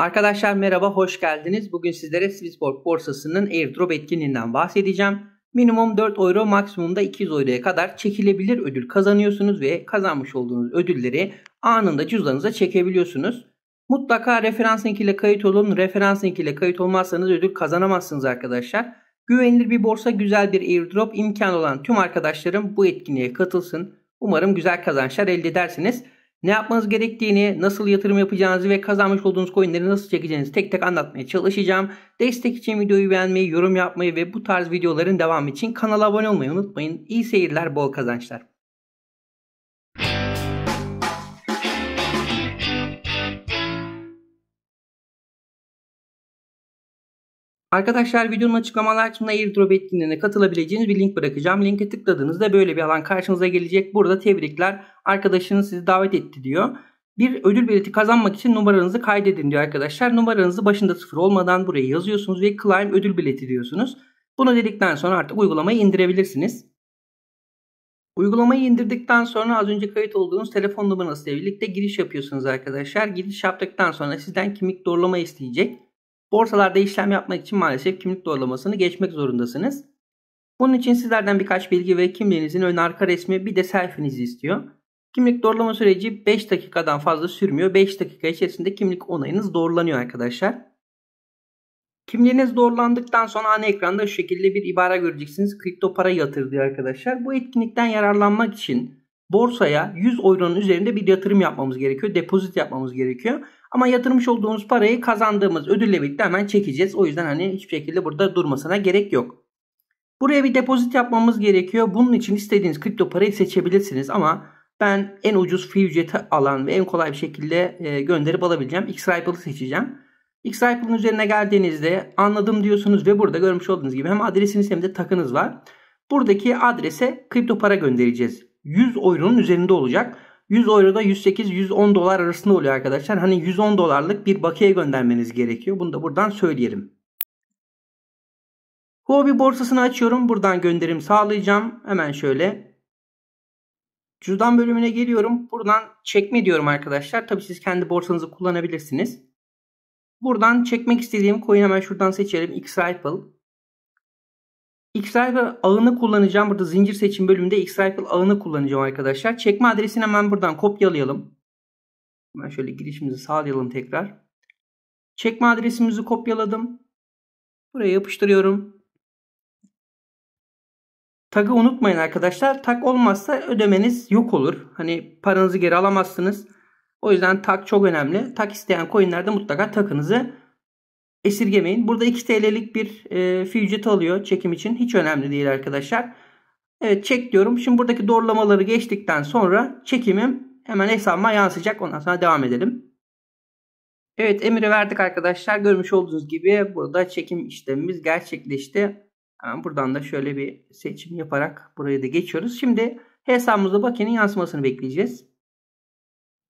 Arkadaşlar merhaba, hoş geldiniz. Bugün sizlere Swissborg borsasının airdrop etkinliğinden bahsedeceğim. Minimum 4 euro, maksimumda 200 euroya kadar çekilebilir ödül kazanıyorsunuz ve kazanmış olduğunuz ödülleri anında cüzdanınıza çekebiliyorsunuz. Mutlaka referans linkiyle kayıt olun. Referans linkiyle kayıt olmazsanız ödül kazanamazsınız arkadaşlar. Güvenilir bir borsa, güzel bir airdrop. imkan olan tüm arkadaşlarım bu etkinliğe katılsın. Umarım güzel kazançlar elde edersiniz. Ne yapmanız gerektiğini, nasıl yatırım yapacağınızı ve kazanmış olduğunuz coinleri nasıl çekeceğinizi tek tek anlatmaya çalışacağım. Destek için videoyu beğenmeyi, yorum yapmayı ve bu tarz videoların devamı için kanala abone olmayı unutmayın. İyi seyirler, bol kazançlar. Arkadaşlar videonun açıklamalar kısmına airdrop etkinliğine katılabileceğiniz bir link bırakacağım. Linke tıkladığınızda böyle bir alan karşınıza gelecek. Burada tebrikler arkadaşınız sizi davet etti diyor. Bir ödül bileti kazanmak için numaranızı kaydedin diyor arkadaşlar. Numaranızı başında sıfır olmadan buraya yazıyorsunuz ve climb ödül bileti diyorsunuz. Bunu dedikten sonra artık uygulamayı indirebilirsiniz. Uygulamayı indirdikten sonra az önce kayıt olduğunuz telefon numarasıyla birlikte giriş yapıyorsunuz arkadaşlar. Giriş yaptıktan sonra sizden kimlik doğrulama isteyecek. Borsalarda işlem yapmak için maalesef kimlik doğrulamasını geçmek zorundasınız. Bunun için sizlerden birkaç bilgi ve kimliğinizin ön arka resmi bir de selfinizi istiyor. Kimlik doğrulama süreci 5 dakikadan fazla sürmüyor. 5 dakika içerisinde kimlik onayınız doğrulanıyor arkadaşlar. Kimliğiniz doğrulandıktan sonra ana ekranda şu şekilde bir ibare göreceksiniz. Kripto para yatır diyor arkadaşlar. Bu etkinlikten yararlanmak için borsaya 100 euronun üzerinde bir yatırım yapmamız gerekiyor. Depozit yapmamız gerekiyor. Ama yatırmış olduğumuz parayı kazandığımız ödülle birlikte hemen çekeceğiz. O yüzden hani hiçbir şekilde burada durmasına gerek yok. Buraya bir depozit yapmamız gerekiyor. Bunun için istediğiniz kripto parayı seçebilirsiniz ama ben en ucuz fee ücreti alan ve en kolay bir şekilde e, gönderip alabileceğim X-Riple'ı seçeceğim. X-Riple'ın üzerine geldiğinizde anladım diyorsunuz ve burada görmüş olduğunuz gibi hem adresiniz hem de takınız var. Buradaki adrese kripto para göndereceğiz. 100 euronun üzerinde olacak. 100 euro da 108-110 dolar arasında oluyor arkadaşlar. Hani 110 dolarlık bir bakiye göndermeniz gerekiyor. Bunu da buradan söyleyelim. Huobi borsasını açıyorum. Buradan gönderim sağlayacağım. Hemen şöyle. Cüzdan bölümüne geliyorum. Buradan çekme diyorum arkadaşlar. Tabi siz kendi borsanızı kullanabilirsiniz. Buradan çekmek istediğim coin hemen şuradan seçelim. X-Ripple. Xrifle ağını kullanacağım. Burada zincir seçim bölümünde Xrifle ağını kullanacağım arkadaşlar. Çekme adresini hemen buradan kopyalayalım. Hemen şöyle girişimizi sağlayalım tekrar. Çekme adresimizi kopyaladım. Buraya yapıştırıyorum. Tag'ı unutmayın arkadaşlar. Tag olmazsa ödemeniz yok olur. Hani paranızı geri alamazsınız. O yüzden tag çok önemli. Tag isteyen coinlerde mutlaka takınızı esirgemeyin. Burada 2 TL'lik bir e, fi alıyor çekim için. Hiç önemli değil arkadaşlar. Evet çek diyorum. Şimdi buradaki doğrulamaları geçtikten sonra çekimim hemen hesabıma yansıyacak. Ondan sonra devam edelim. Evet emiri verdik arkadaşlar. Görmüş olduğunuz gibi burada çekim işlemimiz gerçekleşti. Hemen buradan da şöyle bir seçim yaparak burayı da geçiyoruz. Şimdi hesabımızda bakiyenin yansımasını bekleyeceğiz.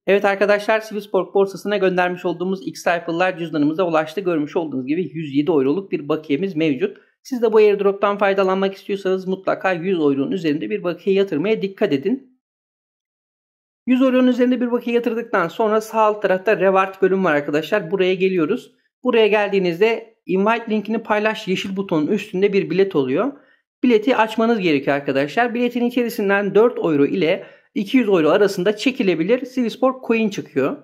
Evet arkadaşlar Swissport borsasına göndermiş olduğumuz X sayfalar cüzdanımıza ulaştı. Görmüş olduğunuz gibi 107 euroluk bir bakiyemiz mevcut. Siz de bu airdrop'tan faydalanmak istiyorsanız mutlaka 100 euronun üzerinde bir bakiye yatırmaya dikkat edin. 100 euronun üzerinde bir bakiye yatırdıktan sonra sağ alt tarafta reward bölüm var arkadaşlar. Buraya geliyoruz. Buraya geldiğinizde invite linkini paylaş yeşil butonun üstünde bir bilet oluyor. Bileti açmanız gerekiyor arkadaşlar. Biletin içerisinden 4 euro ile 200 euro arasında çekilebilir Silispor coin çıkıyor.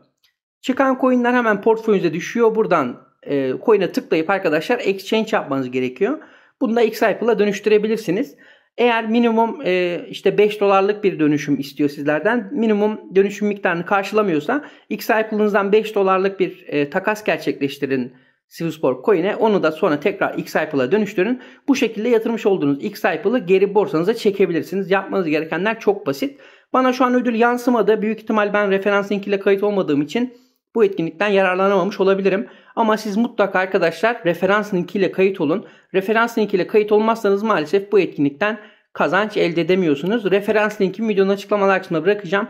Çıkan coinler hemen portföyünüze düşüyor. Buradan e, coin'e tıklayıp arkadaşlar exchange yapmanız gerekiyor. Bunu da Xhyple'a dönüştürebilirsiniz. Eğer minimum e, işte 5 dolarlık bir dönüşüm istiyor sizlerden. Minimum dönüşüm miktarını karşılamıyorsa Xhyple'ınızdan 5 dolarlık bir e, takas gerçekleştirin Sivspor Coin'e. Onu da sonra tekrar Xhyple'a dönüştürün. Bu şekilde yatırmış olduğunuz Xhyple'ı geri borsanıza çekebilirsiniz. Yapmanız gerekenler çok basit. Bana şu an ödül yansımadı. Büyük ihtimal ben referans linkiyle kayıt olmadığım için bu etkinlikten yararlanamamış olabilirim. Ama siz mutlaka arkadaşlar referans linkiyle kayıt olun. Referans linkiyle kayıt olmazsanız maalesef bu etkinlikten kazanç elde edemiyorsunuz. Referans linki videonun açıklamalar kısmına bırakacağım.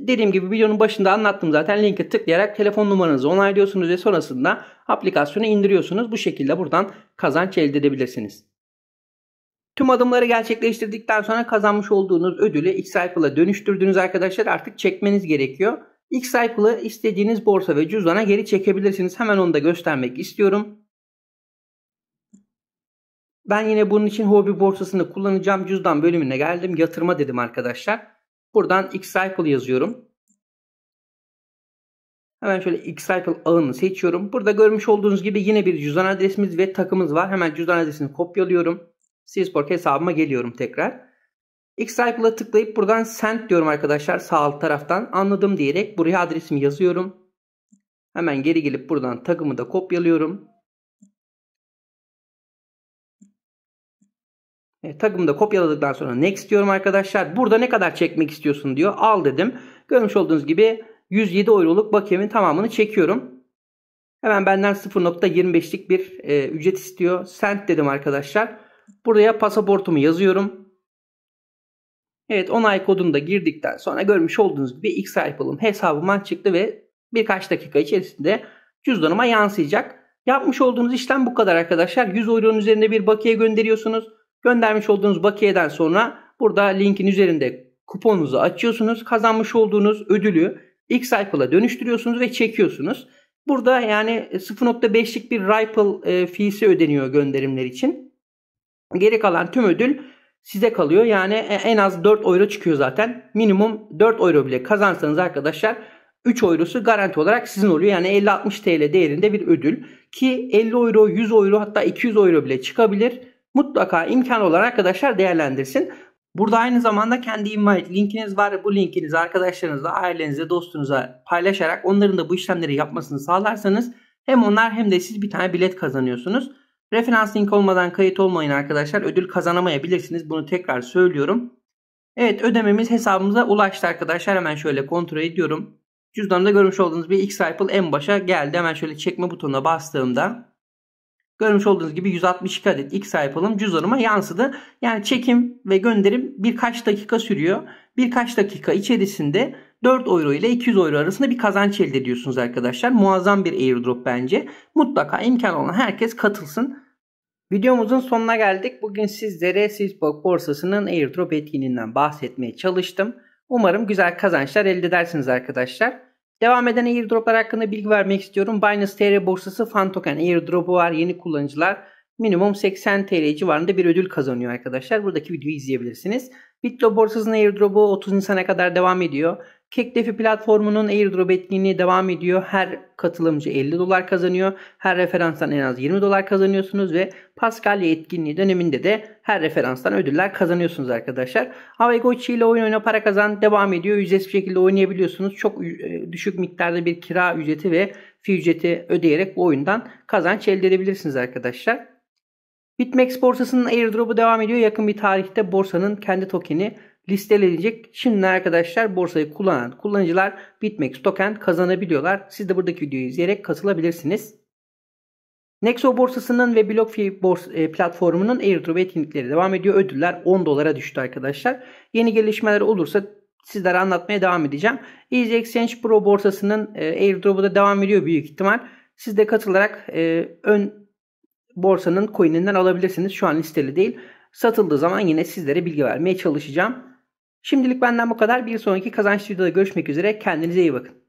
Dediğim gibi videonun başında anlattım zaten linke tıklayarak telefon numaranızı onaylıyorsunuz ve sonrasında aplikasyonu indiriyorsunuz. Bu şekilde buradan kazanç elde edebilirsiniz. Tüm adımları gerçekleştirdikten sonra kazanmış olduğunuz ödülü Xrifle'a dönüştürdüğünüz arkadaşlar artık çekmeniz gerekiyor. Xrifle'ı istediğiniz borsa ve cüzdana geri çekebilirsiniz. Hemen onu da göstermek istiyorum. Ben yine bunun için hobi borsasını kullanacağım cüzdan bölümüne geldim. Yatırma dedim arkadaşlar. Buradan Xrifle yazıyorum. Hemen şöyle Xrifle ağını seçiyorum. Burada görmüş olduğunuz gibi yine bir cüzdan adresimiz ve takımız var. Hemen cüzdan adresini kopyalıyorum. Seasport hesabıma geliyorum tekrar. Xtyple'a tıklayıp buradan send diyorum arkadaşlar sağ alt taraftan. Anladım diyerek buraya adresimi yazıyorum. Hemen geri gelip buradan takımı da kopyalıyorum. E, tagımı da kopyaladıktan sonra next diyorum arkadaşlar. Burada ne kadar çekmek istiyorsun diyor. Al dedim. Görmüş olduğunuz gibi 107 euroluk bakiyemin tamamını çekiyorum. Hemen benden 0.25'lik bir e, ücret istiyor. send dedim arkadaşlar. Buraya pasaportumu yazıyorum. Evet onay kodunu da girdikten sonra görmüş olduğunuz gibi X sayfalım hesabıma çıktı ve birkaç dakika içerisinde cüzdanıma yansıyacak. Yapmış olduğunuz işlem bu kadar arkadaşlar. 100 euronun üzerinde bir bakiye gönderiyorsunuz. Göndermiş olduğunuz bakiyeden sonra burada linkin üzerinde kuponunuzu açıyorsunuz. Kazanmış olduğunuz ödülü X Rifle'a dönüştürüyorsunuz ve çekiyorsunuz. Burada yani 0.5'lik bir Ripple e, fiisi ödeniyor gönderimler için. Geri kalan tüm ödül size kalıyor. Yani e, en az 4 euro çıkıyor zaten. Minimum 4 euro bile kazansanız arkadaşlar 3 eurosu garanti olarak sizin oluyor. Yani 50-60 TL değerinde bir ödül. Ki 50 euro, 100 euro hatta 200 euro bile çıkabilir. Mutlaka imkan olarak arkadaşlar değerlendirsin. Burada aynı zamanda kendi invite linkiniz var. Bu linkinizi arkadaşlarınızla, ailenize, dostunuza paylaşarak onların da bu işlemleri yapmasını sağlarsanız hem onlar hem de siz bir tane bilet kazanıyorsunuz. Referans link olmadan kayıt olmayın arkadaşlar. Ödül kazanamayabilirsiniz. Bunu tekrar söylüyorum. Evet ödememiz hesabımıza ulaştı arkadaşlar. Hemen şöyle kontrol ediyorum. Cüzdanımda görmüş olduğunuz bir x en başa geldi. Hemen şöyle çekme butonuna bastığımda görmüş olduğunuz gibi 162 adet x cüzdanıma yansıdı. Yani çekim ve gönderim birkaç dakika sürüyor. Birkaç dakika içerisinde 4 euro ile 200 euro arasında bir kazanç elde ediyorsunuz arkadaşlar. Muazzam bir airdrop bence. Mutlaka imkan olan herkes katılsın. Videomuzun sonuna geldik. Bugün sizlere Swissborg borsasının airdrop etkinliğinden bahsetmeye çalıştım. Umarım güzel kazançlar elde edersiniz arkadaşlar. Devam eden airdroplar hakkında bilgi vermek istiyorum. Binance TR borsası fan token airdropu var. Yeni kullanıcılar minimum 80 TL civarında bir ödül kazanıyor arkadaşlar. Buradaki videoyu izleyebilirsiniz. Bitlo borsasının airdropu 30 Nisan'a kadar devam ediyor. Kekdefi platformunun airdrop etkinliği devam ediyor. Her katılımcı 50 dolar kazanıyor. Her referanstan en az 20 dolar kazanıyorsunuz ve Paskalya etkinliği döneminde de her referanstan ödüller kazanıyorsunuz arkadaşlar. Avegochi ile oyun oyna para kazan devam ediyor. Ücretsiz bir şekilde oynayabiliyorsunuz. Çok e, düşük miktarda bir kira ücreti ve fi ücreti ödeyerek bu oyundan kazanç elde edebilirsiniz arkadaşlar. Bitmex borsasının airdrop'u devam ediyor. Yakın bir tarihte borsanın kendi tokeni listelenecek. Şimdi arkadaşlar borsayı kullanan kullanıcılar Bitmex token kazanabiliyorlar. Siz de buradaki videoyu izleyerek katılabilirsiniz. Nexo borsasının ve BlockFi bors e, platformunun airdrop etkinlikleri devam ediyor. Ödüller 10 dolara düştü arkadaşlar. Yeni gelişmeler olursa sizlere anlatmaya devam edeceğim. Easy Exchange Pro borsasının e, airdrop'u da devam ediyor büyük ihtimal. Siz de katılarak e, ön borsanın coin'inden alabilirsiniz. Şu an listeli değil. Satıldığı zaman yine sizlere bilgi vermeye çalışacağım. Şimdilik benden bu kadar. Bir sonraki kazanç videoda görüşmek üzere. Kendinize iyi bakın.